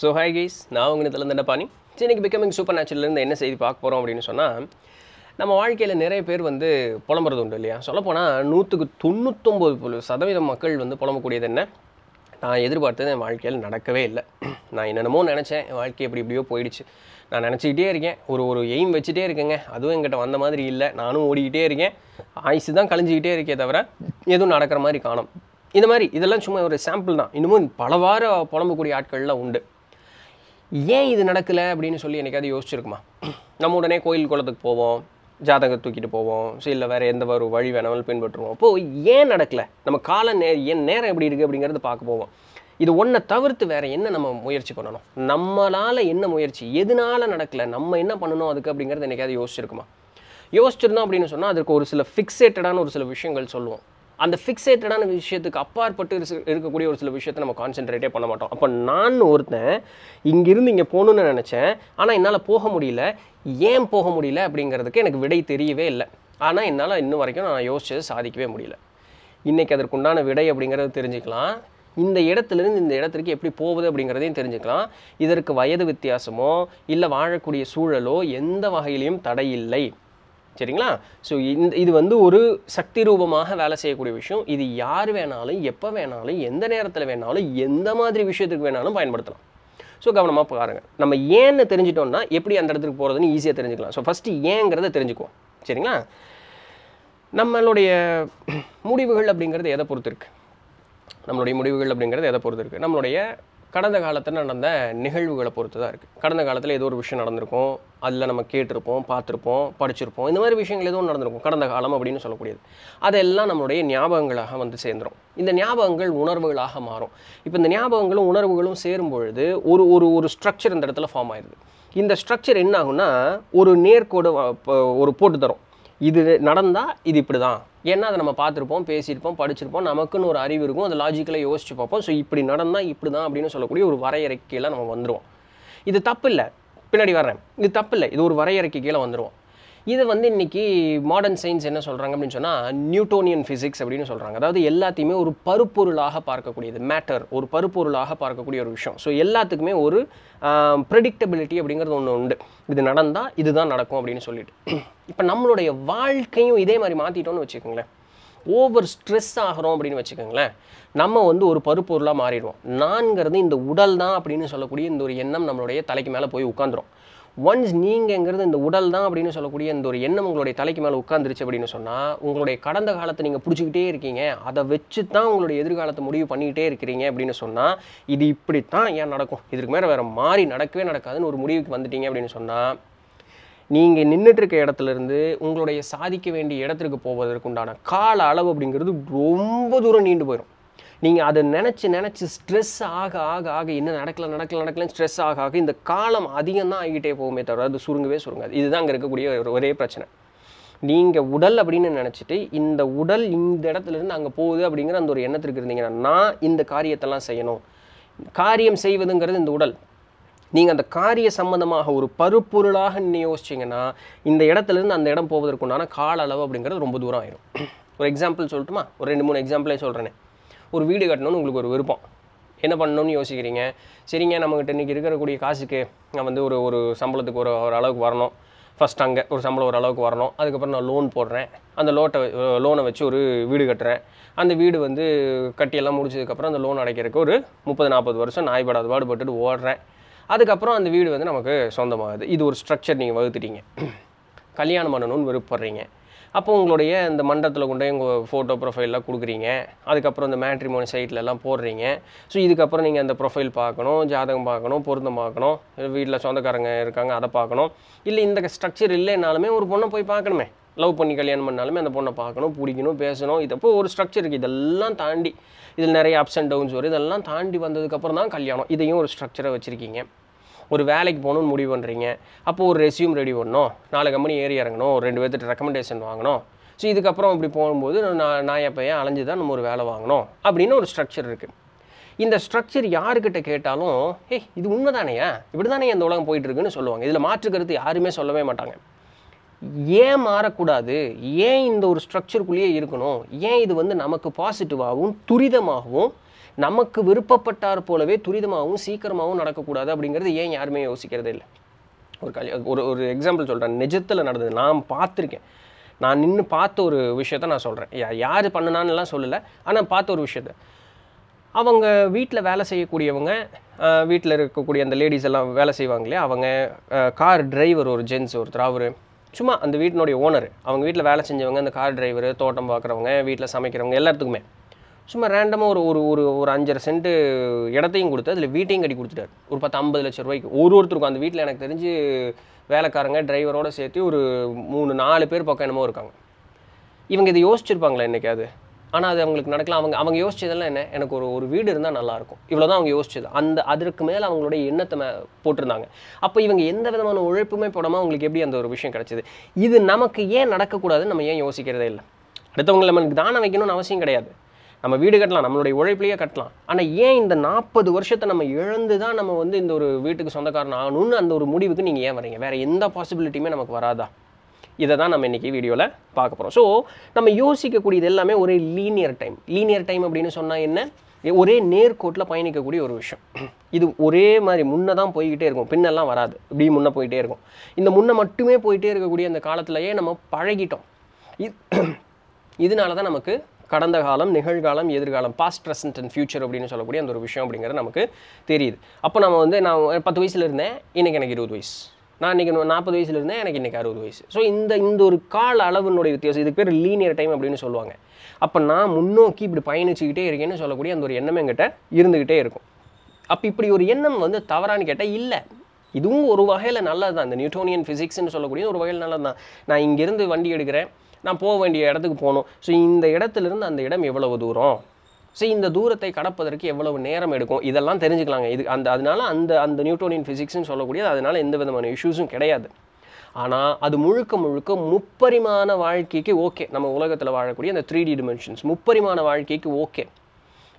so hi guys நான் உங்கள் இதில் இருந்த பாணி சரி இன்றைக்கி பிகமிங் சூப்பர் நேச்சுரலேருந்து என்ன செய்து பார்க்க போகிறோம் அப்படின்னு சொன்னால் நம்ம வாழ்க்கையில் நிறைய பேர் வந்து புலம்புறது உண்டு இல்லையா சொல்லப்போனால் நூற்றுக்கு தொண்ணூத்தொம்பது சதவீதம் மக்கள் வந்து புலம்பக்கூடியது என்ன நான் எதிர்பார்த்தது என் வாழ்க்கையில் நடக்கவே இல்லை நான் என்னென்னமோ நினச்சேன் என் வாழ்க்கை எப்படி இப்படியோ போயிடுச்சு நான் நினச்சிக்கிட்டே இருக்கேன் ஒரு ஒரு எய்ம் வச்சுட்டே இருக்கேங்க அதுவும் என்கிட்ட வந்த மாதிரி இல்லை நானும் ஓடிக்கிட்டே இருக்கேன் ஆயுசு தான் கழிஞ்சிக்கிட்டே இருக்கே தவிர எதுவும் நடக்கிற மாதிரி காணும் இந்த மாதிரி இதெல்லாம் சும்மா ஒரு சாம்பிள் தான் இன்னமும் பலவாறு புலம்பக்கூடிய ஆட்கள்லாம் உண்டு ஏன் இது நடக்கலை அப்படின்னு சொல்லி எனக்காவது யோசிச்சிருக்குமா நம்ம உடனே கோயில் குளத்துக்கு போவோம் ஜாதகம் தூக்கிட்டு போவோம் ஸோ இல்லை வேறு எந்த ஒரு வழி வேணாலும் பின்பற்றுவோம் அப்போது ஏன் நடக்கலை நம்ம கால நே என் நேரம் எப்படி இருக்குது அப்படிங்கிறது பார்க்க போவோம் இது ஒன்றை தவிர்த்து வேறு என்ன நம்ம முயற்சி பண்ணணும் நம்மளால் என்ன முயற்சி எதனால் நடக்கலை நம்ம என்ன பண்ணணும் அதுக்கு அப்படிங்கிறது எனக்காவது யோசிச்சிருக்குமா யோசிச்சிருந்தோம் அப்படின்னு சொன்னால் அதுக்கு ஒரு சில ஃபிக்ஸேட்டடான ஒரு சில விஷயங்கள் சொல்லுவோம் அந்த ஃபிக்ஸேட்டடான விஷயத்துக்கு அப்பாற்பட்டு இருக்கக்கூடிய ஒரு சில விஷயத்தை நம்ம கான்சென்ட்ரேட்டே பண்ண மாட்டோம் அப்போ நான் ஒருத்தன் இங்கேருந்து இங்கே போகணுன்னு நினச்சேன் ஆனால் என்னால் போக முடியல ஏன் போக முடியல அப்படிங்கிறதுக்கு எனக்கு விடை தெரியவே இல்லை ஆனால் என்னால் இன்னும் வரைக்கும் நான் யோசிச்சது சாதிக்கவே முடியல இன்றைக்கி அதற்குண்டான விடை அப்படிங்கிறது தெரிஞ்சுக்கலாம் இந்த இடத்துலேருந்து இந்த இடத்திற்கு எப்படி போகுது அப்படிங்கிறதையும் தெரிஞ்சுக்கலாம் இதற்கு வயது வித்தியாசமோ இல்லை வாழக்கூடிய சூழலோ எந்த வகையிலையும் தடையில்லை சரிங்களா ஸோ இந்த இது வந்து ஒரு சக்தி ரூபமாக வேலை செய்யக்கூடிய விஷயம் இது யார் வேணாலும் எப்போ வேணாலும் எந்த நேரத்தில் வேணாலும் எந்த மாதிரி விஷயத்துக்கு வேணாலும் பயன்படுத்தலாம் ஸோ கவனமாக பாருங்கள் நம்ம ஏன்னு தெரிஞ்சிட்டோம்னா எப்படி அந்த இடத்துக்கு போகிறதுன்னு ஈஸியாக தெரிஞ்சுக்கலாம் ஸோ ஃபஸ்ட்டு ஏங்கிறத தெரிஞ்சுக்குவோம் சரிங்களா நம்மளுடைய முடிவுகள் அப்படிங்கிறது எதை பொறுத்து இருக்குது நம்மளுடைய முடிவுகள் அப்படிங்கிறது எதை பொறுத்து இருக்குது நம்மளுடைய கடந்த காலத்தில் நடந்த நிகழ்வுகளை பொறுத்து தான் இருக்குது கடந்த காலத்தில் ஏதோ ஒரு விஷயம் நடந்திருக்கும் அதில் நம்ம கேட்டிருப்போம் பார்த்துருப்போம் படிச்சிருப்போம் இந்த மாதிரி விஷயங்கள் ஏதோ நடந்திருக்கும் கடந்த காலம் அப்படின்னு சொல்லக்கூடியது அதெல்லாம் நம்மளுடைய ஞாபகங்களாக வந்து சேர்ந்துடும் இந்த ஞாபகங்கள் உணர்வுகளாக மாறும் இப்போ இந்த ஞாபகங்களும் உணர்வுகளும் சேரும் பொழுது ஒரு ஒரு ஒரு ஸ்ட்ரக்சர் இந்த இடத்துல ஃபார்ம் ஆயிடுது இந்த ஸ்ட்ரக்சர் என்ன ஆகும்னா ஒரு நேர்கோடு ஒரு போட்டு தரும் இது நடந்தால் இது இப்படி தான் ஏன்னா அதை நம்ம பார்த்துருப்போம் பேசியிருப்போம் படிச்சிருப்போம் நமக்குன்னு ஒரு அறிவு இருக்கும் அதை லாஜிக்கலாக யோசிச்சு பார்ப்போம் ஸோ இப்படி நடந்தால் இப்படி தான் அப்படின்னு சொல்லக்கூடிய ஒரு வரையறைக்கு கீழே நம்ம வந்துடுவோம் இது தப்பு இல்லை பின்னாடி வர்றேன் இது தப்பு இல்லை இது ஒரு வரையறைக்கு கீழே வந்துடுவோம் இது வந்து இன்றைக்கி மாடர்ன் சயின்ஸ் என்ன சொல்கிறாங்க அப்படின்னு சொன்னால் நியூட்டோனியன் ஃபிசிக்ஸ் அப்படின்னு சொல்கிறாங்க அதாவது எல்லாத்தையுமே ஒரு பருப்பொருளாக பார்க்கக்கூடியது மேட்டர் ஒரு பருப்பொருளாக பார்க்கக்கூடிய ஒரு விஷயம் ஸோ எல்லாத்துக்குமே ஒரு ப்ரெடிக்டபிலிட்டி அப்படிங்கிறது ஒன்று உண்டு இது நடந்தால் இதுதான் நடக்கும் அப்படின்னு சொல்லிட்டு இப்போ நம்மளுடைய வாழ்க்கையும் இதே மாதிரி மாற்றிட்டோம்னு வச்சுக்கோங்களேன் ஓவர் ஸ்ட்ரெஸ் ஆகிறோம் அப்படின்னு வச்சுக்கோங்களேன் நம்ம வந்து ஒரு பருப்பொருளாக மாறிடுவோம் நான்கிறது இந்த உடல் தான் அப்படின்னு சொல்லக்கூடிய இந்த ஒரு எண்ணம் நம்மளுடைய தலைக்கு மேலே போய் உட்காந்துரும் ஒன்ஸ் நீங்கிறது இந்த உடல் தான் அப்படின்னு சொல்லக்கூடிய இந்த ஒரு எண்ணம் உங்களுடைய தலைக்கு மேலே உட்காந்துருச்சு அப்படின்னு சொன்னால் உங்களுடைய கடந்த காலத்தை நீங்கள் பிடிச்சிக்கிட்டே இருக்கீங்க அதை வச்சு தான் உங்களுடைய எதிர்காலத்தை முடிவு பண்ணிக்கிட்டே இருக்கிறீங்க அப்படின்னு சொன்னால் இது இப்படி தான் ஏன் நடக்கும் இதுக்கு மேலே வேறு மாறி நடக்கவே நடக்காதுன்னு ஒரு முடிவுக்கு வந்துட்டீங்க அப்படின்னு சொன்னால் நீங்கள் நின்றுட்டு இருக்க இடத்துலேருந்து உங்களுடைய சாதிக்க வேண்டிய இடத்திற்கு உண்டான கால அளவு அப்படிங்கிறது ரொம்ப தூரம் நீண்டு போயிடும் நீங்கள் அதை நினச்சி நினச்சி ஸ்ட்ரெஸ் ஆக ஆக ஆக இன்னும் நடக்கல நடக்கல நடக்கலன்னு ஸ்ட்ரெஸ் ஆக ஆக இந்த காலம் அதிகம் தான் ஆகிட்டே போகுமே தவிர அது சுருங்கவே சுருங்காது இதுதான் அங்கே இருக்கக்கூடிய ஒரு ஒரே பிரச்சனை நீங்கள் உடல் அப்படின்னு நினச்சிட்டு இந்த உடல் இந்த இடத்துலேருந்து அங்கே போகுது அப்படிங்கிற அந்த ஒரு எண்ணத்திற்கு இருந்தீங்கன்னா நான் இந்த காரியத்தெல்லாம் செய்யணும் காரியம் செய்வதுங்கிறது இந்த உடல் நீங்கள் அந்த காரிய சம்பந்தமாக ஒரு பருப்பொருளாக நீ யோசிச்சிங்கன்னா இந்த இடத்துலேருந்து அந்த இடம் போவதற்குண்டான கால அளவு அப்படிங்கிறது ரொம்ப தூரம் ஆயிடும் ஒரு எக்ஸாம்பிள் சொல்லட்டுமா ஒரு ரெண்டு மூணு எக்ஸாம்பிளே சொல்கிறேனே ஒரு வீடு கட்டணும்னு உங்களுக்கு ஒரு விருப்பம் என்ன பண்ணணும்னு யோசிக்கிறீங்க சரிங்க நம்மகிட்ட இன்றைக்கி இருக்கக்கூடிய காசுக்கு நான் வந்து ஒரு ஒரு சம்பளத்துக்கு ஒரு ஒரு அளவுக்கு வரணும் ஃபஸ்ட் அங்கே ஒரு சம்பளம் ஒரு அளவுக்கு வரணும் அதுக்கப்புறம் நான் லோன் போடுறேன் அந்த லோட்டை லோனை வச்சு ஒரு வீடு கட்டுறேன் அந்த வீடு வந்து கட்டியெல்லாம் முடிச்சதுக்கப்புறம் அந்த லோன் அடைக்கிறதுக்கு ஒரு முப்பது நாற்பது வருஷம் நாய்படாத பாடுபட்டு ஓடுறேன் அதுக்கப்புறம் அந்த வீடு வந்து நமக்கு சொந்தமாகுது இது ஒரு ஸ்ட்ரக்சர் நீங்கள் வகுத்துட்டீங்க கல்யாணம் பண்ணணும்னு விருப்பப்படுறீங்க அப்போ உங்களுடைய இந்த மண்டலத்தில் கொண்டு போய் உங்கள் ஃபோட்டோ ப்ரொஃபைல்லாம் கொடுக்குறீங்க அதுக்கப்புறம் இந்த மேட்ரிமோனி சைட்லலாம் போடுறீங்க ஸோ இதுக்கப்புறம் நீங்கள் அந்த ப்ரொஃபைல் பார்க்கணும் ஜாதகம் பார்க்கணும் பொருத்தம் பார்க்கணும் வீட்டில் சொந்தக்காரங்க இருக்காங்க அதை பார்க்கணும் இல்லை இந்த ஸ்ட்ரக்சர் இல்லைனாலுமே ஒரு பொண்ணை போய் பார்க்கணுமே லவ் பண்ணி கல்யாணம் பண்ணாலுமே அந்த பொண்ணை பார்க்கணும் பிடிக்கணும் பேசணும் இதப்போ ஒரு ஸ்ட்ரக்சர் இருக்குது இதெல்லாம் தாண்டி இதில் நிறைய அப்ஸ் அண்ட் டவுன்ஸ் வரும் இதெல்லாம் தாண்டி வந்ததுக்கப்புறம் தான் கல்யாணம் இதையும் ஒரு ஸ்ட்ரக்சரை வச்சுருக்கீங்க ஒரு வேலைக்கு போகணுன்னு முடிவு பண்ணுறீங்க அப்போது ஒரு ரெசியூம் ரெடி பண்ணணும் நாலு கம்பெனி ஏறி இறங்கணும் ஒரு ரெண்டு பேர்த்துட்டு ரெக்கமெண்டேஷன் வாங்கணும் ஸோ இதுக்கப்புறம் இப்படி போகும்போது நான் நான் எப்போ ஏன் அலைஞ்சு தான் நம்ம ஒரு வேலை வாங்கணும் அப்படின்னு ஒரு ஸ்ட்ரக்சர் இருக்குது இந்த ஸ்ட்ரக்சர் யாருக்கிட்ட கேட்டாலும் ஏய் இது உண்மை தானேயா இப்படி தானே இந்த உலகம் போயிட்டுருக்குன்னு சொல்லுவாங்க இதில் மாற்றுக்கிறது யாருமே சொல்லவே மாட்டாங்க ஏன் மாறக்கூடாது ஏன் இந்த ஒரு ஸ்ட்ரக்சருக்குள்ளேயே இருக்கணும் ஏன் இது வந்து நமக்கு பாசிட்டிவாகவும் துரிதமாகவும் நமக்கு விருப்பப்பட்டார் போலவே துரிதமாகவும் சீக்கிரமாகவும் நடக்கக்கூடாது அப்படிங்கிறது ஏன் யாருமே யோசிக்கிறதே இல்லை ஒரு கல் ஒரு ஒரு எக்ஸாம்பிள் சொல்கிறேன் நிஜத்தில் நடந்தது நான் பார்த்துருக்கேன் நான் நின்று பார்த்த ஒரு விஷயத்த நான் சொல்கிறேன் யார் பண்ணினான்லாம் சொல்லலை ஆனால் பார்த்த ஒரு விஷயத்த அவங்க வீட்டில் வேலை செய்யக்கூடியவங்க வீட்டில் இருக்கக்கூடிய அந்த லேடிஸ் எல்லாம் வேலை செய்வாங்களே அவங்க கார் டிரைவர் ஒரு ஜென்ஸ் ஒருத்தர் அவர் சும்மா அந்த வீட்டினுடைய ஓனர் அவங்க வீட்டில் வேலை செஞ்சவங்க அந்த கார் டிரைவர் தோட்டம் பார்க்குறவங்க வீட்டில் சமைக்கிறவங்க எல்லாத்துக்குமே சும்மா ரேண்டமாக ஒரு ஒரு ஒரு ஒரு அஞ்சரை சென்ட்டு இடத்தையும் கொடுத்து அதில் வீட்டையும் கட்டி கொடுத்துட்டார் ஒரு பத்து ஐம்பது லட்ச ரூபாய்க்கு ஒரு ஒருத்தருக்கும் அந்த வீட்டில் எனக்கு தெரிஞ்சு வேலைக்காரங்க டிரைவரோடு சேர்த்து ஒரு மூணு நாலு பேர் பக்கம் என்னமோ இருக்காங்க இவங்க இதை யோசிச்சிருப்பாங்களா அது ஆனால் அது அவங்களுக்கு நடக்கலாம் அவங்க அவங்க யோசிச்சதெல்லாம் என்ன எனக்கு ஒரு ஒரு வீடு இருந்தால் நல்லாயிருக்கும் இவ்வளோ தான் அவங்க யோசிச்சது அந்த அதற்கு மேலே அவங்களுடைய எண்ணத்தை போட்டிருந்தாங்க அப்போ இவங்க எந்த விதமான உழைப்புமே போடாமல் அவங்களுக்கு எப்படி அந்த ஒரு விஷயம் கிடச்சிது இது நமக்கு ஏன் நடக்கக்கூடாதுன்னு நம்ம ஏன் யோசிக்கிறதே இல்லை அடுத்தவங்களை நம்மளுக்கு தானம் வைக்கணும்னு அவசியம் கிடையாது நம்ம வீடு கட்டலாம் நம்மளுடைய உழைப்பிலேயே கட்டலாம் ஆனால் ஏன் இந்த நாற்பது வருஷத்தை நம்ம இழந்து தான் நம்ம வந்து இந்த ஒரு வீட்டுக்கு சொந்தக்காரன் ஆகணும்னு அந்த ஒரு முடிவுக்கு நீங்கள் ஏன் வரீங்க வேறு எந்த பாசிபிலிட்டியுமே நமக்கு வராதா இதை தான் நம்ம இன்றைக்கி வீடியோவில் பார்க்க போகிறோம் ஸோ நம்ம யோசிக்கக்கூடியது எல்லாமே ஒரே லீனியர் டைம் லீனியர் டைம் அப்படின்னு சொன்னால் என்ன ஒரே நேர்கோட்டில் பயணிக்கக்கூடிய ஒரு விஷயம் இது ஒரே மாதிரி முன்னே தான் போய்கிட்டே இருக்கும் பின்னெல்லாம் வராது இப்படி முன்னே போயிட்டே இருக்கும் இந்த முன்னே மட்டுமே போயிட்டே இருக்கக்கூடிய அந்த காலத்திலேயே நம்ம பழகிட்டோம் இதனால தான் நமக்கு கடந்த காலம் நிகழ்காலம் எதிர்காலம் பாஸ்ட் ப்ரெசன்ட் அண்ட் ஃபியூச்சர் அப்படின்னு சொல்லக்கூடிய அந்த ஒரு விஷயம் அப்படிங்கிறது நமக்கு தெரியுது அப்போ நம்ம வந்து நான் பத்து வயசில் இருந்தேன் இன்றைக்கி எனக்கு இருபது வயசு நான் இன்றைக்கி நாற்பது வயசில் இருந்தேன் எனக்கு இன்றைக்கி அறுபது வயசு ஸோ இந்த இந்த ஒரு கால அளவுனுடைய வித்தியாசம் இதுக்கு பேர் லீனியர் டைம் அப்படின்னு சொல்லுவாங்க அப்போ நான் முன்னோக்கி இப்படி பயணிச்சுக்கிட்டே இருக்கேன்னு சொல்லக்கூடிய அந்த ஒரு எண்ணம் எங்கிட்ட இருந்துக்கிட்டே இருக்கும் அப்போ இப்படி ஒரு எண்ணம் வந்து தவறான்னு கேட்டால் இல்லை இதுவும் ஒரு வகையில் நல்லது தான் இந்த நியூட்டோனியன் ஃபிசிக்ஸ்னு சொல்லக்கூடிய ஒரு வகையில் நல்லது தான் நான் இங்கேருந்து வண்டி எடுக்கிறேன் நான் போக வேண்டிய இடத்துக்கு போகணும் ஸோ இந்த இடத்துலேருந்து அந்த இடம் எவ்வளவு தூரம் ஸோ இந்த தூரத்தை கடப்பதற்கு எவ்வளவு நேரம் எடுக்கும் இதெல்லாம் தெரிஞ்சுக்கலாங்க இது அந்த அதனால அந்த அந்த நியூட்டோனியன் ஃபிசிக்ஸ்னு சொல்லக்கூடியது அதனால் எந்த விதமான இஷ்யூஸும் கிடையாது ஆனால் அது முழுக்க முழுக்க முப்பரிமாண வாழ்க்கைக்கு ஓகே நம்ம உலகத்தில் வாழக்கூடிய அந்த த்ரீ டி டிமென்ஷன்ஸ் முப்பரிமாண வாழ்க்கைக்கு ஓகே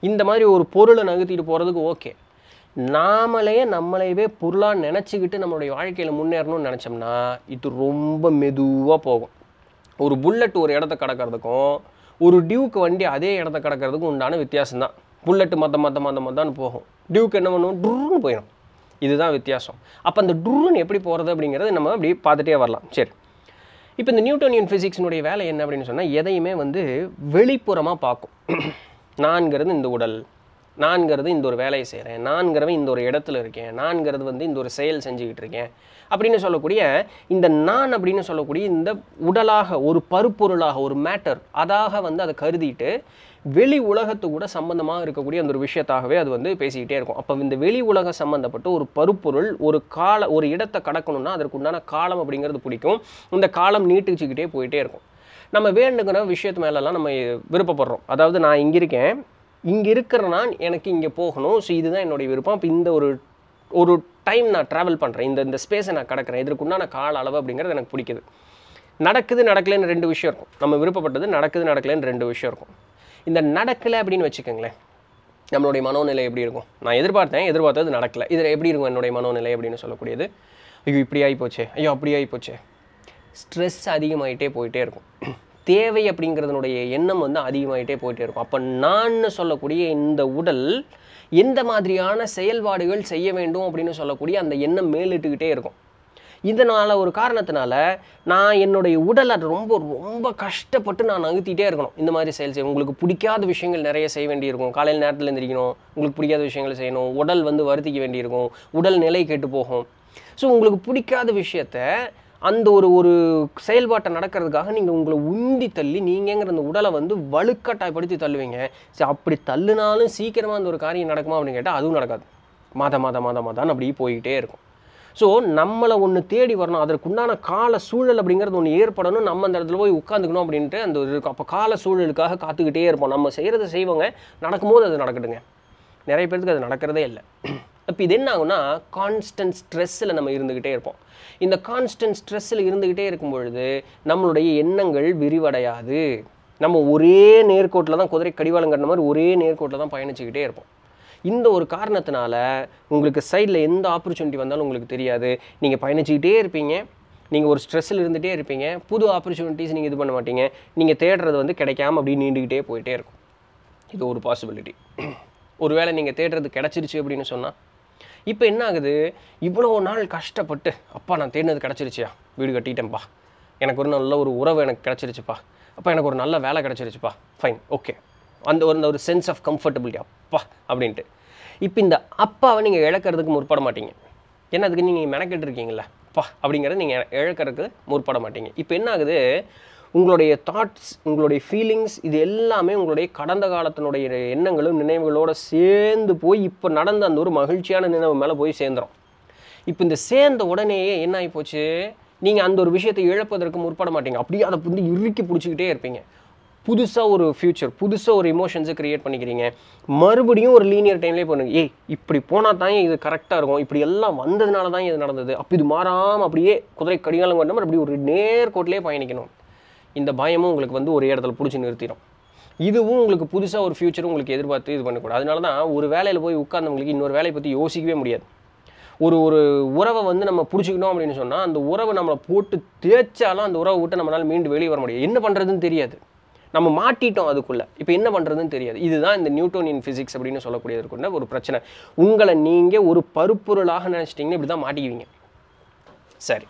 இந்த மாதிரி ஒரு பொருளை நகர்த்திட்டு போகிறதுக்கு ஓகே நாமளே நம்மளையவே பொருளாக நினச்சிக்கிட்டு நம்மளுடைய வாழ்க்கையில் முன்னேறணும்னு நினச்சோம்னா இது ரொம்ப மெதுவாக போகும் ஒரு புல்லட் ஒரு இடத்த கடக்கிறதுக்கும் ஒரு டியூக்கு வண்டி அதே இடத்த கடக்கிறதுக்கும் உண்டான வித்தியாசம் தான் புல்லட்டு மற்ற மற்ற மற்ற மத்தான்னு போகும் டியூக்கு என்ன பண்ணுவோம் டுருன்னு போயிடும் இதுதான் வித்தியாசம் அப்போ அந்த டுருன்னு எப்படி போகிறது அப்படிங்கிறது நம்ம அப்படி பார்த்துட்டே வரலாம் சரி இப்போ இந்த நியூட்டோனியன் ஃபிசிக்ஸினுடைய வேலை என்ன அப்படின்னு சொன்னால் எதையுமே வந்து வெளிப்புறமாக பார்க்கும் நான்கிறது இந்த உடல் நான்கிறது இந்த ஒரு வேலையை செய்கிறேன் நான்கிறவன் இந்த ஒரு இடத்துல இருக்கேன் நான்கிறது வந்து இந்த ஒரு செயல் செஞ்சுக்கிட்டு இருக்கேன் அப்படின்னு சொல்லக்கூடிய இந்த நான் அப்படின்னு சொல்லக்கூடிய இந்த உடலாக ஒரு பருப்பொருளாக ஒரு மேட்டர் அதாக வந்து அதை கருதிட்டு வெளி உலகத்து கூட சம்பந்தமாக இருக்கக்கூடிய அந்த ஒரு விஷயத்தாகவே அது வந்து பேசிக்கிட்டே இருக்கும் அப்போ இந்த வெளி உலக சம்மந்தப்பட்ட ஒரு பருப்பொருள் ஒரு கால ஒரு இடத்தை கடக்கணும்னா அதற்குண்டான காலம் அப்படிங்கிறது பிடிக்கும் இந்த காலம் நீட்டிச்சுக்கிட்டே போயிட்டே இருக்கும் நம்ம வேண்டுங்கிற விஷயத்து மேலெல்லாம் நம்ம விருப்பப்படுறோம் அதாவது நான் இங்கே இருக்கேன் இங்கே இருக்கிற நான் எனக்கு இங்கே போகணும் ஸோ இதுதான் என்னுடைய விருப்பம் இப்போ இந்த ஒரு ஒரு டைம் நான் ட்ராவல் பண்ணுறேன் இந்த இந்த ஸ்பேஸை நான் கடக்கிறேன் இதற்குண்டான கால அளவு அப்படிங்கிறது எனக்கு பிடிக்குது நடக்குது நடக்கலைன்னு ரெண்டு விஷயம் இருக்கும் நம்ம விருப்பப்பட்டது நடக்குது நடக்கலைன்னு ரெண்டு விஷயம் இருக்கும் இந்த நடக்கலை அப்படின்னு வச்சுக்கோங்களேன் நம்மளுடைய மனோநிலை எப்படி இருக்கும் நான் எதிர்பார்த்தேன் எதிர்பார்த்தது நடக்கலை இதில் எப்படி இருக்கும் என்னுடைய மனோநிலை அப்படின்னு சொல்லக்கூடியது ஐயோ இப்படி ஆகி போச்சே ஐயோ அப்படி ஆகி போச்சே ஸ்ட்ரெஸ் அதிகமாகிட்டே போயிட்டே இருக்கும் தேவை அப்படிங்கிறதுனுடைய எண்ணம் வந்து அதிகமாகிட்டே போயிட்டே இருக்கும் அப்போ நான் சொல்லக்கூடிய இந்த உடல் எந்த மாதிரியான செயல்பாடுகள் செய்ய வேண்டும் அப்படின்னு சொல்லக்கூடிய அந்த எண்ணம் மேலிட்டுக்கிட்டே இருக்கும் இதனால் ஒரு காரணத்தினால நான் என்னுடைய உடலை ரொம்ப ரொம்ப கஷ்டப்பட்டு நான் நகர்த்திட்டே இருக்கணும் இந்த மாதிரி செயல் செய்யணும் உங்களுக்கு பிடிக்காத விஷயங்கள் நிறைய செய்ய வேண்டியிருக்கும் காலையில் நேரத்தில் எழுந்திரிக்கணும் உங்களுக்கு பிடிக்காத விஷயங்கள் செய்யணும் உடல் வந்து வருத்திக்க வேண்டியிருக்கும் உடல் நிலை கெட்டு போகும் ஸோ உங்களுக்கு பிடிக்காத விஷயத்த அந்த ஒரு ஒரு செயல்பாட்டை நடக்கிறதுக்காக நீங்கள் உங்களை உந்தி தள்ளி நீங்கள்ங்கிற அந்த உடலை வந்து வலுக்கட்டாயப்படுத்தி தள்ளுவீங்க சரி அப்படி தள்ளுனாலும் சீக்கிரமாக அந்த ஒரு காரியம் நடக்குமா அப்படின்னு கேட்டால் அதுவும் நடக்காது மாத மாத மாத மாதான்னு அப்படியே போய்கிட்டே இருக்கும் ஸோ நம்மளை ஒன்று தேடி வரணும் அதற்குண்டான கால சூழல் அப்படிங்கிறது ஒன்று ஏற்படணும் நம்ம அந்த இடத்துல போய் உட்காந்துக்கணும் அப்படின்ட்டு அந்த ஒரு அப்போ கால சூழலுக்காக காத்துக்கிட்டே இருப்போம் நம்ம செய்கிறத செய்வோங்க நடக்கும்போது அது நடக்கட்டுங்க நிறைய பேருக்கு அது நடக்கிறதே இல்லை அப்போ இது என்ன ஆகுனா கான்ஸ்டன்ட் ஸ்ட்ரெஸ்ஸில் நம்ம இருந்துக்கிட்டே இருப்போம் இந்த கான்ஸ்டன்ட் ஸ்ட்ரெஸ்ஸில் இருந்துக்கிட்டே இருக்கும் பொழுது நம்மளுடைய எண்ணங்கள் விரிவடையாது நம்ம ஒரே நேர்கோட்டில் தான் குதிரை கடிவாளம் கட்டின மாதிரி ஒரே நேர்கோட்டில் தான் பயணிச்சுக்கிட்டே இருப்போம் இந்த ஒரு காரணத்தினால உங்களுக்கு சைடில் எந்த ஆப்பர்ச்சுனிட்டி வந்தாலும் உங்களுக்கு தெரியாது நீங்கள் பயணிச்சுக்கிட்டே இருப்பீங்க நீங்கள் ஒரு ஸ்ட்ரெஸ்ஸில் இருந்துகிட்டே இருப்பீங்க புது ஆப்பர்ச்சுனிட்டிஸ் நீங்கள் இது பண்ண மாட்டீங்க நீங்கள் தேடுறது வந்து கிடைக்காம அப்படி நீண்டுக்கிட்டே போயிட்டே இருக்கும் இது ஒரு பாசிபிலிட்டி ஒருவேளை நீங்கள் தேடுறது கிடச்சிருச்சு அப்படின்னு சொன்னால் இப்போ என்ன ஆகுது இவ்வளோ நாள் கஷ்டப்பட்டு அப்பா நான் தேடினது கிடச்சிருச்சியா வீடு கட்டிட்டேன்ப்பா எனக்கு ஒரு நல்ல ஒரு உறவு எனக்கு கிடச்சிருச்சுப்பா அப்போ எனக்கு ஒரு நல்ல வேலை கிடச்சிருச்சுப்பா ஃபைன் ஓகே அந்த ஒரு ஒரு சென்ஸ் ஆஃப் கம்ஃபர்டபிலிட்டி அப்பா அப்படின்ட்டு இப்போ இந்த அப்பாவை நீங்கள் இழக்கிறதுக்கு முற்பட மாட்டீங்க ஏன்னா அதுக்கு நீங்கள் மெனக்கெட்டு இருக்கீங்களா அப்பா அப்படிங்கிறத நீங்கள் இழக்கிறதுக்கு முற்பட மாட்டீங்க இப்போ என்ன ஆகுது உங்களுடைய தாட்ஸ் உங்களுடைய ஃபீலிங்ஸ் இது எல்லாமே உங்களுடைய கடந்த காலத்தினுடைய எண்ணங்களும் நினைவுகளோடு சேர்ந்து போய் இப்போ நடந்த அந்த ஒரு மகிழ்ச்சியான நினைவு மேலே போய் சேர்ந்துடும் இப்போ இந்த சேர்ந்த உடனேயே என்ன ஆகி போச்சு நீங்கள் அந்த ஒரு விஷயத்தை இழப்பதற்கு முற்பட மாட்டீங்க அப்படியே அதை வந்து இறுக்கி பிடிச்சிக்கிட்டே இருப்பீங்க புதுசாக ஒரு ஃப்யூச்சர் புதுசாக ஒரு இமோஷன்ஸை க்ரியேட் பண்ணிக்கிறீங்க மறுபடியும் ஒரு லீனியர் டைம்லேயே போனீங்க ஏய் இப்படி போனால் தான் இது கரெக்டாக இருக்கும் இப்படி எல்லாம் வந்ததுனால தான் இது நடந்தது அப்போ இது மாறாமல் அப்படியே குதிரை கடிகாலம் கொண்ட மாதிரி அப்படி ஒரு நேர்கோட்டிலே பயணிக்கணும் இந்த பயமும் உங்களுக்கு வந்து ஒரு இடத்துல பிடிச்சி நிறுத்திடும் இதுவும் உங்களுக்கு புதுசாக ஒரு ஃப்யூச்சர் உங்களுக்கு எதிர்பார்த்து இது பண்ணக்கூடாது அதனால தான் ஒரு வேலையில் போய் உட்காந்தவங்களுக்கு இன்னொரு வேலையை பற்றி யோசிக்கவே முடியாது ஒரு ஒரு உறவை வந்து நம்ம பிடிச்சிக்கணும் அப்படின்னு சொன்னால் அந்த உறவை நம்மளை போட்டு தேய்ச்சாலும் அந்த உறவை விட்டு நம்மளால் மீண்டும் வெளியே வர முடியாது என்ன பண்ணுறதுன்னு தெரியாது நம்ம மாட்டிட்டோம் அதுக்குள்ளே இப்போ என்ன பண்ணுறதுன்னு தெரியாது இதுதான் இந்த நியூட்டோனியன் ஃபிசிக்ஸ் அப்படின்னு சொல்லக்கூடியது ஒரு பிரச்சனை உங்களை நீங்கள் ஒரு பருப்பொருளாக நினச்சிட்டிங்கன்னா இப்படி தான் மாட்டிக்குவீங்க சரி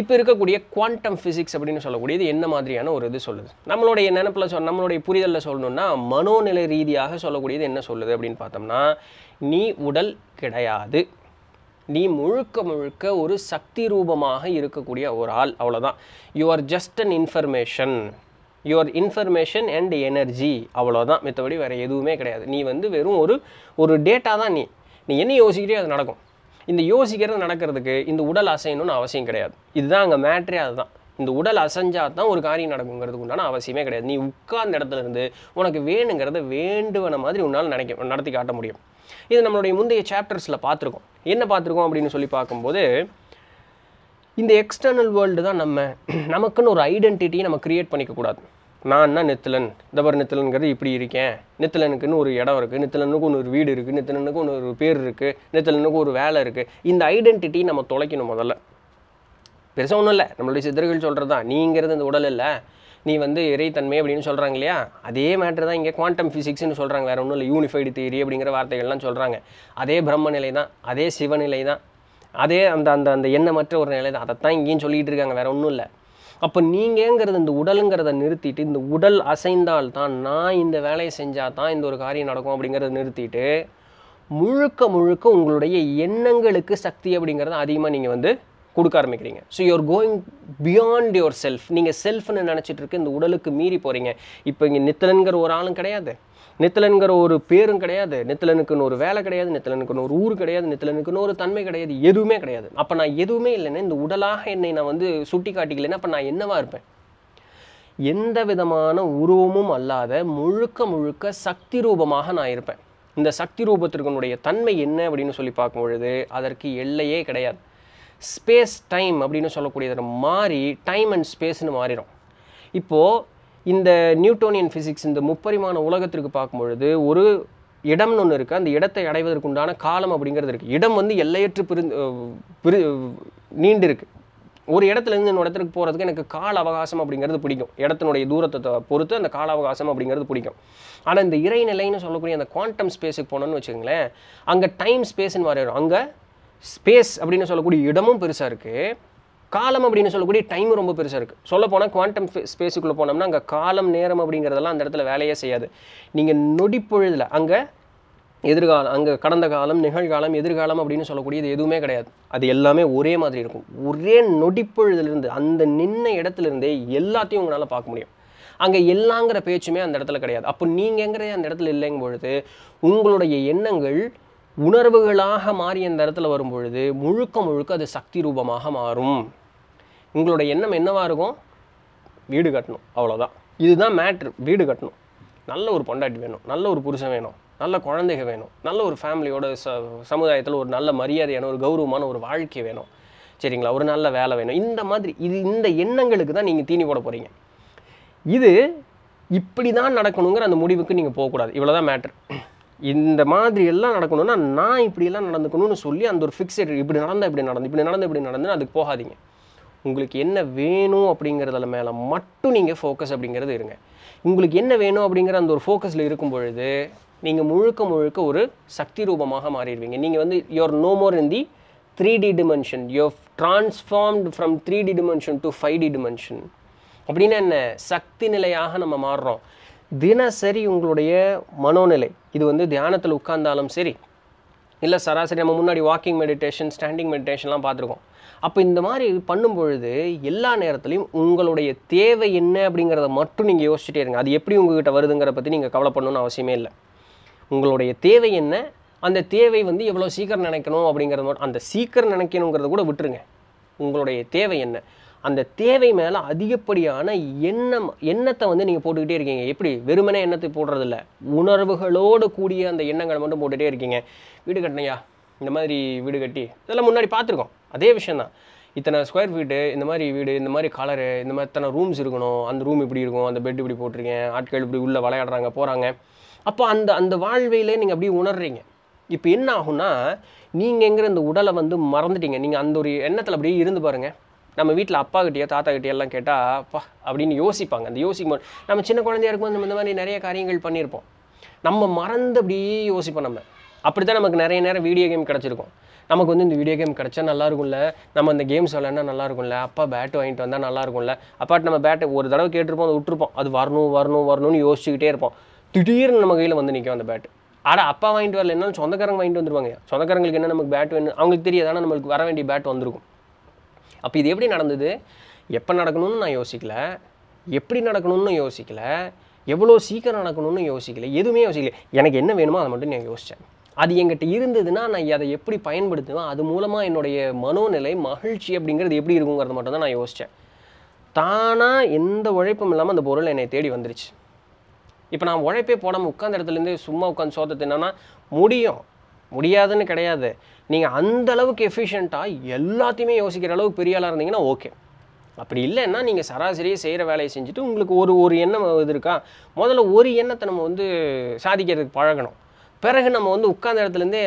இப்போ இருக்கக்கூடிய குவாண்டம் ஃபிசிக்ஸ் அப்படின்னு சொல்லக்கூடியது என்ன மாதிரியான ஒரு இது சொல்லுது நம்மளுடைய நினப்பில் சொல் நம்மளுடைய புரிதலில் சொல்லணும்னா மனோநிலை ரீதியாக சொல்லக்கூடியது என்ன சொல்லுது அப்படின்னு பார்த்தோம்னா நீ உடல் கிடையாது நீ முழுக்க முழுக்க ஒரு சக்தி ரூபமாக இருக்கக்கூடிய ஒரு ஆள் அவ்வளோதான் you are just an information your information and energy அவ்வளோதான் மற்றபடி வேறு எதுவுமே கிடையாது நீ வந்து வெறும் ஒரு ஒரு டேட்டா தான் நீ நீ என்ன யோசிக்கிட்டே அது நடக்கும் இந்த யோசிக்கிறது நடக்கிறதுக்கு இந்த உடல் அசையணும்னு அவசியம் கிடையாது இதுதான் அங்கே மேட்ரே அதுதான் இந்த உடல் அசைஞ்சா தான் ஒரு காரியம் நடக்குங்கிறதுக்கு உண்டான அவசியமே கிடையாது நீ உட்கார்ந்த இடத்துல இருந்து உனக்கு வேணுங்கிறத வேண்டுவன மாதிரி உன்னால் நினைக்க நடத்தி காட்ட முடியும் இது நம்மளுடைய முந்தைய சாப்டர்ஸில் பார்த்துருக்கோம் என்ன பார்த்துருக்கோம் அப்படின்னு சொல்லி பார்க்கும்போது இந்த எக்ஸ்டர்னல் வேர்ல்டு தான் நம்ம நமக்குன்னு ஒரு ஐடென்டிட்டியை நம்ம க்ரியேட் பண்ணிக்கக்கூடாது நான் நான்னா நெத்திலன் தபர் நெத்திலனுங்கிறது இப்படி இருக்கேன் நெத்திலனுக்குன்னு ஒரு இடம் இருக்குது நெத்திலனுக்கு ஒன்று ஒரு வீடு இருக்குது நெத்திலனுக்கு ஒன்று ஒரு பேர் இருக்குது நெத்திலனுக்கு ஒரு வேலை இருக்குது இந்த ஐடென்டிட்டி நம்ம தொலைக்கணும் முதல்ல பெருசாக ஒன்றும் இல்லை நம்மளுடைய சித்தர்கள் சொல்கிறது தான் நீங்கிறது இந்த உடல் இல்லை நீ வந்து இறைத்தன்மை அப்படின்னு சொல்கிறாங்க இல்லையா அதே மேட்ரு தான் இங்கே குவாண்டம் ஃபிசிக்ஸ்னு சொல்கிறாங்க வேறு ஒன்றும் இல்லை யூனிஃபைடு தேரி அப்படிங்கிற வார்த்தைகள்லாம் சொல்கிறாங்க அதே பிரம்ம நிலை தான் அதே சிவநிலை தான் அதே அந்த அந்த அந்த எண்ணமற்ற ஒரு நிலை தான் அதைத்தான் இங்கேயும் சொல்லிகிட்டு இருக்காங்க வேறு ஒன்றும் இல்லை அப்போ நீங்கிறது இந்த உடலுங்கிறத நிறுத்திட்டு இந்த உடல் அசைந்தால் தான் நான் இந்த வேலையை செஞ்சால் தான் இந்த ஒரு காரியம் நடக்கும் அப்படிங்கிறத நிறுத்திட்டு முழுக்க முழுக்க உங்களுடைய எண்ணங்களுக்கு சக்தி அப்படிங்கிறத அதிகமாக நீங்கள் வந்து கொடுக்க ஆரம்பிக்கிறீங்க so you're going beyond yourself நீங்கள் செல்ஃப்னு நினச்சிட்டு இருக்க இந்த உடலுக்கு மீறி போகிறீங்க இப்போ இங்கே நித்தலன்கிற ஒரு ஆளும் கிடையாது நித்தலன்கிற ஒரு பேரும் கிடையாது நித்தலனுக்குன்னு ஒரு வேலை கிடையாது நித்தலனுக்குன்னு ஒரு ஊர் கிடையாது நித்தலனுக்குன்னு ஒரு தன்மை கிடையாது எதுவுமே கிடையாது அப்போ நான் எதுவுமே இல்லைன்னா இந்த உடலாக என்னை நான் வந்து சுட்டி காட்டிக்கலைன்னா அப்போ நான் என்னவா இருப்பேன் எந்த விதமான உருவமும் அல்லாத முழுக்க முழுக்க சக்தி ரூபமாக நான் இருப்பேன் இந்த சக்தி ரூபத்திற்கனுடைய தன்மை என்ன அப்படின்னு சொல்லி பார்க்கும் பொழுது அதற்கு எல்லையே கிடையாது ஸ்பேஸ் டைம் அப்படின்னு சொல்லக்கூடியது மாறி டைம் அண்ட் ஸ்பேஸ்னு மாறிடும் இப்போது இந்த நியூட்டோனியன் ஃபிசிக்ஸ் இந்த முப்பரிமாண உலகத்திற்கு பார்க்கும்பொழுது ஒரு இடம்னு ஒன்று இருக்குது அந்த இடத்தை அடைவதற்கு உண்டான காலம் அப்படிங்கிறது இருக்குது இடம் வந்து எல்லையற்று பிரி பிரி நீண்டு இருக்குது ஒரு இடத்துலேருந்து இன்னொரு இடத்துக்கு போகிறதுக்கு எனக்கு கால அவகாசம் அப்படிங்கிறது பிடிக்கும் இடத்தினுடைய தூரத்தை பொறுத்து அந்த கால அவகாசம் அப்படிங்கிறது பிடிக்கும் ஆனால் இந்த இறைநிலைன்னு சொல்லக்கூடிய அந்த குவாண்டம் ஸ்பேஸுக்கு போனோன்னு வச்சுக்கோங்களேன் அங்கே டைம் ஸ்பேஸ்ன்னு மாறிடும் அங்கே ஸ்பேஸ் அப்படின்னு சொல்லக்கூடிய இடமும் பெருசாக இருக்குது காலம் அப்படின்னு சொல்லக்கூடிய டைமும் ரொம்ப பெருசாக இருக்குது சொல்ல போனால் குவாண்டம் ஸ்பேஸுக்குள்ளே போனோம்னா அங்கே காலம் நேரம் அப்படிங்கிறதெல்லாம் அந்த இடத்துல வேலையே செய்யாது நீங்கள் நொடிப்பொழுதில் அங்கே எதிர்காலம் அங்கே கடந்த காலம் நிகழ்காலம் எதிர்காலம் அப்படின்னு சொல்லக்கூடியது எதுவுமே கிடையாது அது எல்லாமே ஒரே மாதிரி இருக்கும் ஒரே நொடிப்பொழுதுலேருந்து அந்த நின்ன இடத்துலேருந்தே எல்லாத்தையும் உங்களால் பார்க்க முடியும் அங்கே எல்லாங்கிற பேச்சுமே அந்த இடத்துல கிடையாது அப்போ நீங்கங்கிற அந்த இடத்துல இல்லைங்கும் பொழுது உங்களுடைய எண்ணங்கள் உணர்வுகளாக மாறி அந்த இடத்துல வரும் பொழுது முழுக்க முழுக்க அது சக்தி ரூபமாக மாறும் உங்களோட எண்ணம் என்னவாக இருக்கும் வீடு கட்டணும் அவ்வளோதான் இதுதான் மேட்ரு வீடு கட்டணும் நல்ல ஒரு பொண்டாட்டி வேணும் நல்ல ஒரு புருஷன் வேணும் நல்ல குழந்தைகள் வேணும் நல்ல ஒரு ஃபேமிலியோட ச சமுதாயத்தில் ஒரு நல்ல மரியாதையான ஒரு கௌரவமான ஒரு வாழ்க்கை வேணும் சரிங்களா ஒரு நல்ல வேலை வேணும் இந்த மாதிரி இது இந்த எண்ணங்களுக்கு தான் நீங்கள் தீனி போட போகிறீங்க இது இப்படி தான் நடக்கணுங்கிற அந்த முடிவுக்கு நீங்கள் போகக்கூடாது இவ்வளோ தான் மேட்ரு இந்த மாதிரி எல்லாம் நடக்கணும்னா நான் இப்படியெல்லாம் நடந்துக்கணும்னு சொல்லி அந்த ஒரு ஃபிக்ஸட் இப்படி நடந்தால் இப்படி நடந்து இப்படி நடந்து இப்படி நடந்துன்னு அதுக்கு போகாதீங்க உங்களுக்கு என்ன வேணும் அப்படிங்கிறதுல மேலே மட்டும் நீங்கள் ஃபோக்கஸ் அப்படிங்கிறது இருங்க உங்களுக்கு என்ன வேணும் அப்படிங்கிற அந்த ஒரு ஃபோக்கஸில் இருக்கும் பொழுது நீங்கள் முழுக்க முழுக்க ஒரு சக்தி ரூபமாக மாறிடுவீங்க நீங்கள் வந்து your no more in the three D dimension you transformed from three D dimension to five D dimension அப்படின்னா என்ன சக்தி நிலையாக நம்ம மாறுறோம் தினசரி உங்களுடைய மனோநிலை இது வந்து தியானத்தில் உட்கார்ந்தாலும் சரி இல்லை சராசரி நம்ம முன்னாடி வாக்கிங் மெடிடேஷன் ஸ்டாண்டிங் மெடிடேஷன்லாம் பார்த்துருக்கோம் அப்போ இந்த மாதிரி பண்ணும் பொழுது எல்லா நேரத்துலையும் உங்களுடைய தேவை என்ன அப்படிங்கிறத மட்டும் நீங்கள் யோசிச்சுட்டே இருங்க அது எப்படி உங்ககிட்ட வருதுங்கிற பற்றி நீங்கள் கவலை பண்ணணும்னு அவசியமே இல்லை உங்களுடைய தேவை என்ன அந்த தேவை வந்து எவ்வளோ சீக்கிரம் நினைக்கணும் அப்படிங்கிறத மட்டும் அந்த சீக்கிரம் நினைக்கணுங்கிறத கூட விட்டுருங்க உங்களுடைய தேவை என்ன அந்த தேவை மேலே அதிகப்படியான எண்ணம் எண்ணத்தை வந்து நீங்கள் போட்டுக்கிட்டே இருக்கீங்க எப்படி வெறுமனே எண்ணத்தை போடுறதில்ல உணர்வுகளோடு கூடிய அந்த எண்ணங்களை மட்டும் போட்டுகிட்டே இருக்கீங்க வீடு கட்டினையா இந்த மாதிரி வீடு கட்டி இதெல்லாம் முன்னாடி பார்த்துருக்கோம் அதே விஷயந்தான் இத்தனை ஸ்கொயர் ஃபீட்டு இந்த மாதிரி வீடு இந்த மாதிரி கலரு இந்த மாதிரி இத்தனை ரூம்ஸ் இருக்கணும் அந்த ரூம் இப்படி இருக்கும் அந்த பெட் இப்படி போட்டிருக்கேன் ஆட்கள் இப்படி உள்ளே விளையாடுறாங்க போகிறாங்க அப்போ அந்த அந்த வாழ்வையிலே நீங்கள் அப்படியே உணர்றீங்க இப்போ என்ன ஆகும்னா நீங்கள் எங்கிற இந்த உடலை வந்து மறந்துட்டீங்க நீங்கள் அந்த ஒரு எண்ணத்தில் அப்படியே இருந்து பாருங்கள் நம்ம வீட்டில் அப்பா தாத்தா கிட்டே எல்லாம் கேட்டால் அப்பா அப்படின்னு யோசிப்பாங்க அந்த யோசிக்கும் போது நம்ம சின்ன குழந்தையா இருக்கும்போது நம்ம இந்த மாதிரி நிறைய காரியங்கள் பண்ணியிருப்போம் நம்ம மறந்து அப்படியே யோசிப்போம் நம்ம அப்படி தான் நமக்கு நிறைய நேரம் வீடியோ கேம் கிடச்சிருக்கும் நமக்கு வந்து இந்த வீடியோ கேம் கிடச்சா நல்லாயிருக்கும்ல நம்ம இந்த கேம்ஸ் விளையாண்டா நல்லா இருக்கும்ல அப்பா பேட்டு வாங்கிட்டு வந்தால் நல்லாயிருக்கும்ல அப்பாட்டு நம்ம பேட்டை ஒரு தடவை கேட்டிருப்போம் அதை விட்டுருப்போம் அது வரணும் வரணும் வரணும்னு யோசிச்சுக்கிட்டே இருப்போம் திடீர்னு நம்ம கையில் வந்து நிற்கும் அந்த பேட்டு ஆனால் அப்பா வாங்கிட்டு வரல என்னாலும் சொந்தக்காரங்க வாங்கிட்டு வந்துருவாங்க சொந்தக்காரங்களுக்கு என்ன நமக்கு பேட் வேணும் அவங்களுக்கு தெரியாது ஆனால் நம்மளுக்கு வர வேண்டிய பேட் வந்திருக்கும் அப்போ இது எப்படி நடந்தது எப்போ நடக்கணும்னு நான் யோசிக்கல எப்படி நடக்கணும்னு யோசிக்கல எவ்வளோ சீக்கிரம் நடக்கணும்னு யோசிக்கல எதுவுமே யோசிக்கல எனக்கு என்ன வேணுமோ அதை மட்டும் நான் யோசித்தேன் அது எங்கிட்ட இருந்ததுன்னா நான் அதை எப்படி பயன்படுத்துவேன் அது மூலமாக என்னுடைய மனோநிலை மகிழ்ச்சி அப்படிங்கிறது எப்படி இருக்குங்கிறத மட்டும் தான் நான் யோசித்தேன் தானாக எந்த உழைப்பும் இல்லாமல் அந்த பொருள் என்னை தேடி வந்துருச்சு இப்போ நான் உழைப்பே போடாமல் உட்காந்த இடத்துலேருந்து சும்மா உட்காந்து சோதத்து என்னென்னா முடியும் முடியாதுன்னு கிடையாது நீங்கள் அந்த அளவுக்கு எஃபிஷியண்ட்டாக எல்லாத்தையுமே யோசிக்கிற அளவுக்கு பெரிய ஆளாக இருந்தீங்கன்னா ஓகே அப்படி இல்லைன்னா நீங்கள் சராசரியாக செய்கிற வேலையை செஞ்சுட்டு உங்களுக்கு ஒரு ஒரு எண்ணம் இது இருக்கா முதல்ல ஒரு எண்ணத்தை நம்ம வந்து சாதிக்கிறதுக்கு பழகணும் பிறகு நம்ம வந்து உட்காந்த இடத்துலேருந்தே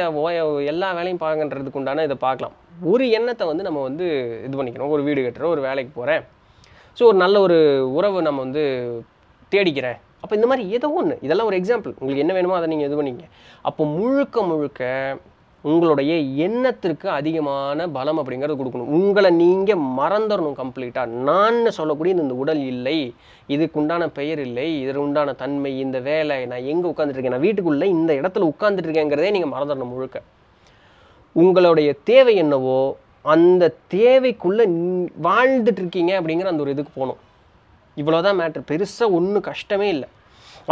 எல்லா வேலையும் பார்க்கன்றதுக்கு உண்டான இதை பார்க்கலாம் ஒரு எண்ணத்தை வந்து நம்ம வந்து இது பண்ணிக்கணும் ஒரு வீடு கட்டுறோம் ஒரு வேலைக்கு போகிறேன் ஸோ ஒரு நல்ல ஒரு உறவு நம்ம வந்து தேடிக்கிறேன் அப்போ இந்த மாதிரி ஏதோ ஒன்று இதெல்லாம் ஒரு எக்ஸாம்பிள் உங்களுக்கு என்ன வேணுமோ அதை நீங்கள் இது பண்ணிக்கங்க அப்போ முழுக்க முழுக்க உங்களுடைய எண்ணத்திற்கு அதிகமான பலம் அப்படிங்கிறது கொடுக்கணும் உங்களை நீங்கள் மறந்துடணும் கம்ப்ளீட்டாக நான் சொல்லக்கூடிய இந்த உடல் இல்லை இதுக்குண்டான பெயர் இல்லை இதற்கு உண்டான தன்மை இந்த வேலை நான் எங்கே உட்காந்துட்ருக்கேன் நான் வீட்டுக்குள்ளே இந்த இடத்துல இருக்கேங்கிறதே நீங்கள் மறந்துடணும் முழுக்க உங்களுடைய தேவை என்னவோ அந்த தேவைக்குள்ளே இருக்கீங்க அப்படிங்கிற அந்த ஒரு இதுக்கு போகணும் இவ்வளோதான் மேட்ரு பெருசாக ஒன்றும் கஷ்டமே இல்லை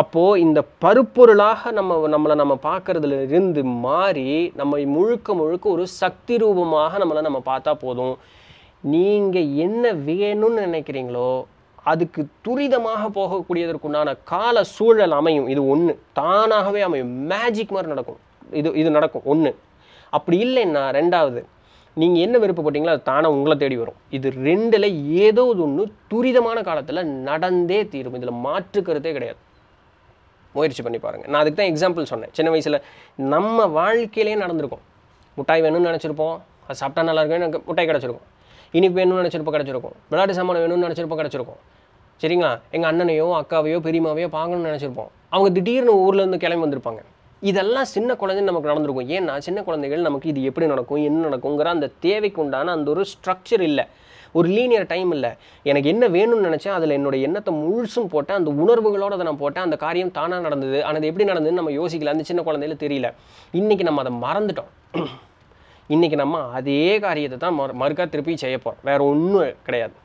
அப்போது இந்த பருப்பொருளாக நம்ம நம்மளை நம்ம பார்க்குறதுல இருந்து மாறி நம்ம முழுக்க முழுக்க ஒரு சக்தி ரூபமாக நம்மளை நம்ம பார்த்தா போதும் நீங்கள் என்ன வேணும்னு நினைக்கிறீங்களோ அதுக்கு துரிதமாக போகக்கூடியதற்குண்டான கால சூழல் அமையும் இது ஒன்று தானாகவே அமையும் மேஜிக் மாதிரி நடக்கும் இது இது நடக்கும் ஒன்று அப்படி இல்லைன்னா ரெண்டாவது நீங்கள் என்ன விருப்பப்பட்டீங்களோ அது தானாக உங்களை தேடி வரும் இது ரெண்டில் ஏதோ ஒன்று துரிதமான காலத்தில் நடந்தே தீரும் இதில் மாற்று கருத்தே கிடையாது முயற்சி பண்ணி பாருங்கள் நான் அதுக்கு தான் எக்ஸாம்பிள் சொன்னேன் சின்ன வயசில் நம்ம வாழ்க்கையிலே நடந்திருக்கும் முட்டாய் வேணும்னு நினச்சிருப்போம் அது சாப்பிட்டா நல்லா இருக்கும் முட்டாய் கிடச்சிருக்கும் இனிப்பு வேணும்னு நினச்சிருப்போம் கிடச்சிருக்கும் விளையாட்டு சாமான வேணும்னு நினச்சிருப்போம் கிடச்சிருக்கும் சரிங்களா எங்கள் அண்ணனையோ அக்காவையோ பெரியமாவையோ பார்க்கணும்னு நினச்சிருப்போம் அவங்க திடீர்னு ஊர்லேருந்து கிளம்பி வந்திருப்பாங்க இதெல்லாம் சின்ன குழந்தை நமக்கு நடந்திருக்கும் ஏன்னா சின்ன குழந்தைகள் நமக்கு இது எப்படி நடக்கும் என்ன நடக்குங்கிற அந்த தேவைக்கு உண்டான அந்த ஒரு ஸ்ட்ரக்சர் இல்லை ஒரு லீனியர் டைம் இல்லை எனக்கு என்ன வேணும்னு நினச்சேன் அதில் என்னோட எண்ணத்தை முழுசும் போட்டேன் அந்த உணர்வுகளோடு அதை நான் போட்டேன் அந்த காரியம் தானாக நடந்தது ஆனால் எப்படி நடந்ததுன்னு நம்ம யோசிக்கல அந்த சின்ன குழந்தையில தெரியல இன்றைக்கி நம்ம அதை மறந்துட்டோம் இன்றைக்கி நம்ம அதே காரியத்தை தான் மறு மறுக்கா திருப்பி செய்ய போகிறோம் வேறு ஒன்றும் கிடையாது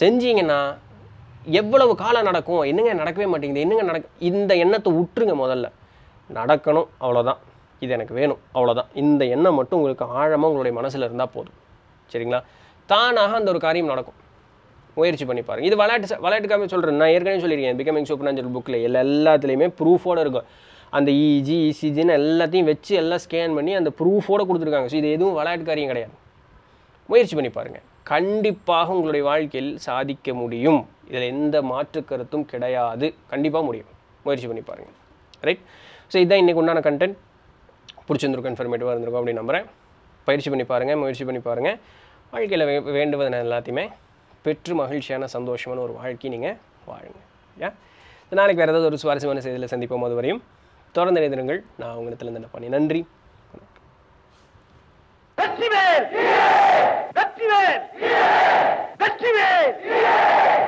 செஞ்சீங்கன்னா எவ்வளவு காலம் நடக்கும் என்னங்க நடக்கவே மாட்டேங்குது என்னங்க நடக்க இந்த எண்ணத்தை விட்டுருங்க முதல்ல நடக்கணும் அவ்வளோதான் இது எனக்கு வேணும் அவ்வளோதான் இந்த எண்ணம் மட்டும் உங்களுக்கு ஆழமாக உங்களுடைய மனசில் இருந்தால் போதும் சரிங்களா தானாக அந்த ஒரு காரியம் நடக்கும் முயற்சி பண்ணி பாருங்கள் இது விளையாட்டு காமி சொல்கிறேன் நான் ஏற்கனவே சொல்லியிருக்கேன் பிகமிங் சூப்பர்னு சொல்லி புக்கில் எல்லாத்துலேயுமே ப்ரூஃபோடு இருக்கும் அந்த இஜி e இசிஜின்னு e எல்லாத்தையும் வச்சு எல்லாம் ஸ்கேன் பண்ணி அந்த ப்ரூஃபோடு கொடுத்துருக்காங்க ஸோ இது எதுவும் விளையாட்டு காரியம் கிடையாது முயற்சி பண்ணி பாருங்கள் கண்டிப்பாக உங்களுடைய வாழ்க்கையில் சாதிக்க முடியும் இதில் எந்த மாற்று கருத்தும் கிடையாது கண்டிப்பாக முடியும் முயற்சி பண்ணி பாருங்கள் ரைட் ஸோ இதுதான் இன்றைக்கு உண்டான கண்டென்ட் பிடிச்சிருந்துருக்கும் இன்ஃபர்மேட்டிவாக இருந்திருக்கும் அப்படின்னு நம்புகிறேன் பயிற்சி பண்ணி பாருங்கள் முயற்சி பண்ணி பாருங்கள் வாழ்க்கையில் வே வேண்டுவது எல்லாத்தையுமே பெற்று மகிழ்ச்சியான சந்தோஷமான ஒரு வாழ்க்கையை நீங்கள் வாழுங்க யா நாளைக்கு வேறு ஏதாவது ஒரு சுவாரஸ்யமான செய்தியில் சந்திப்போம் அது வரையும் தொடர்ந்து நினைந்திருங்கள் நான் இருந்து என்ன பண்ணி நன்றி வெற்றி வேல் வெற்றி வேல் வெற்றி வேல்